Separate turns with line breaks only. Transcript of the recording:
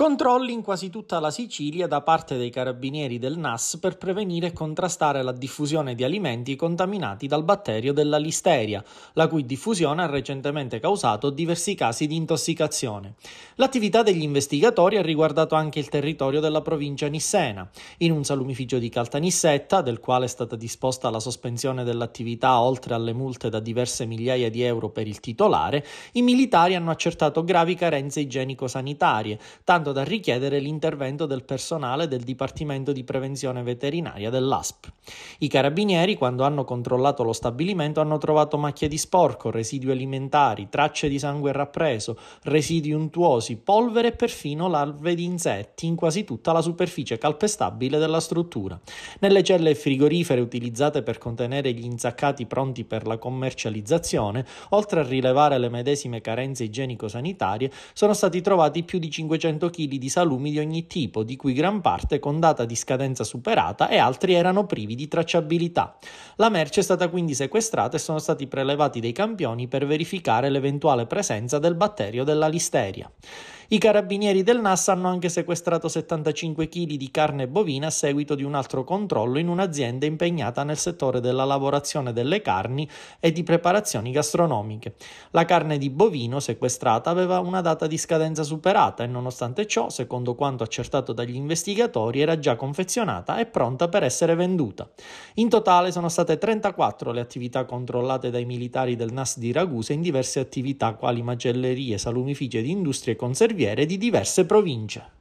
Controlli in quasi tutta la Sicilia da parte dei carabinieri del NAS per prevenire e contrastare la diffusione di alimenti contaminati dal batterio della listeria, la cui diffusione ha recentemente causato diversi casi di intossicazione. L'attività degli investigatori ha riguardato anche il territorio della provincia nissena. In un salumificio di Caltanissetta, del quale è stata disposta la sospensione dell'attività oltre alle multe da diverse migliaia di euro per il titolare, i militari hanno accertato gravi carenze igienico-sanitarie, tanto obbligato da richiedere l'intervento del personale del Dipartimento di Prevenzione Veterinaria dell'ASP. I carabinieri, quando hanno controllato lo stabilimento, hanno trovato macchie di sporco, residui alimentari, tracce di sangue rappreso, residui untuosi, polvere e perfino larve di insetti in quasi tutta la superficie calpestabile della struttura. Nelle celle frigorifere utilizzate per contenere gli insaccati pronti per la commercializzazione, oltre a rilevare le medesime carenze igienico-sanitarie, sono stati trovati più di 500 kg kg di salumi di ogni tipo, di cui gran parte con data di scadenza superata e altri erano privi di tracciabilità. La merce è stata quindi sequestrata e sono stati prelevati dei campioni per verificare l'eventuale presenza del batterio della listeria. I carabinieri del NAS hanno anche sequestrato 75 kg di carne bovina a seguito di un altro controllo in un'azienda impegnata nel settore della lavorazione delle carni e di preparazioni gastronomiche. La carne di bovino sequestrata aveva una data di scadenza superata e nonostante ciò, secondo quanto accertato dagli investigatori, era già confezionata e pronta per essere venduta. In totale sono state 34 le attività controllate dai militari del NAS di Ragusa in diverse attività quali macellerie, salumifici ed industrie conservative alberghiere di diverse province.